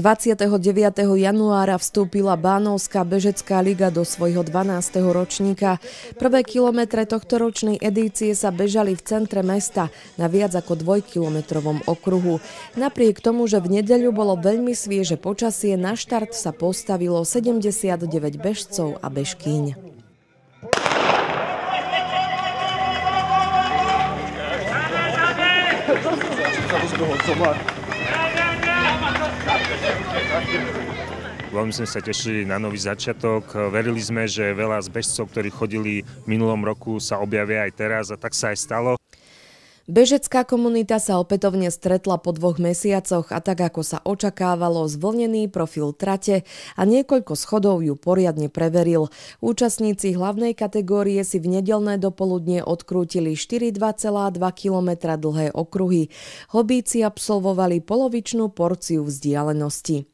29. januára vstúpila Bánovská bežecká liga do svojho 12. ročníka. Prvé kilometre tohto ročnej edície sa bežali v centre mesta na viac ako dvojkilometrovom okruhu. Napriek tomu, že v nedeľu bolo veľmi svieže počasie, na štart sa postavilo 79 bežcov a bežkýň. za pozornosť. Veľmi sme sa tešili na nový začiatok. Verili sme, že veľa z bežcov, ktorí chodili v minulom roku, sa objavia aj teraz a tak sa aj stalo. Bežecká komunita sa opätovne stretla po dvoch mesiacoch a tak ako sa očakávalo, zvlnený profil trate a niekoľko schodov ju poriadne preveril. Účastníci hlavnej kategórie si v nedelné dopoludne odkrútili 42,2 km dlhé okruhy. Hobíci absolvovali polovičnú porciu vzdialenosti.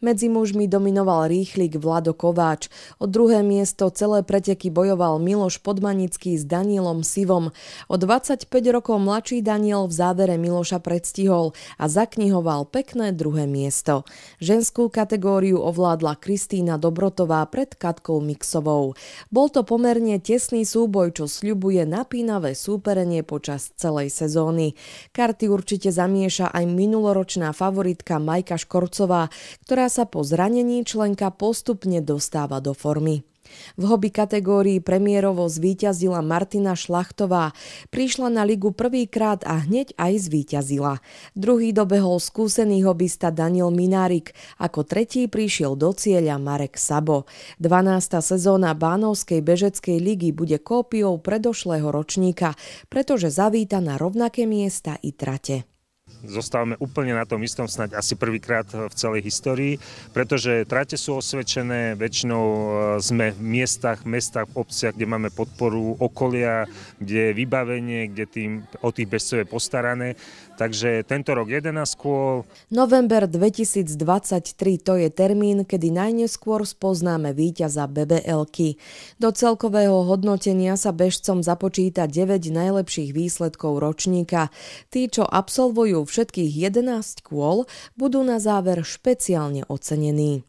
Medzi mužmi dominoval rýchlik Vlado Kováč. O druhé miesto celé preteky bojoval Miloš Podmanický s Danielom Sivom. O 25 rokov mladší Daniel v závere Miloša predstihol a zaknihoval pekné druhé miesto. Ženskú kategóriu ovládla Kristína Dobrotová pred Katkou Mixovou. Bol to pomerne tesný súboj, čo sľubuje napínavé súperenie počas celej sezóny. Karty určite zamieša aj minuloročná favoritka Majka Škorcová, ktorá sa po zranení členka postupne dostáva do formy. V hobby kategórii premiérovo zvíťazila Martina Šlachtová. Prišla na ligu prvýkrát a hneď aj zvíťazila. Druhý dobehol skúsený hobista Daniel Minárik. Ako tretí prišiel do cieľa Marek Sabo. 12. sezóna Bánovskej bežeckej ligy bude kópiou predošlého ročníka, pretože zavíta na rovnaké miesta i trate. Zostávame úplne na tom istom, snáď asi prvýkrát v celej histórii, pretože trate sú osvedčené, väčšinou e, sme v miestach, mestách, v obciach, kde máme podporu okolia, kde je vybavenie, kde tým, o tých bezcov je postarané. Takže tento rok 11 skôl. November 2023 to je termín, kedy najneskôr spoznáme víťaza -ky. Do celkového hodnotenia sa bežcom započíta 9 najlepších výsledkov ročníka. Tí, čo absolvujú všetkých 11 kôl budú na záver špeciálne ocenení.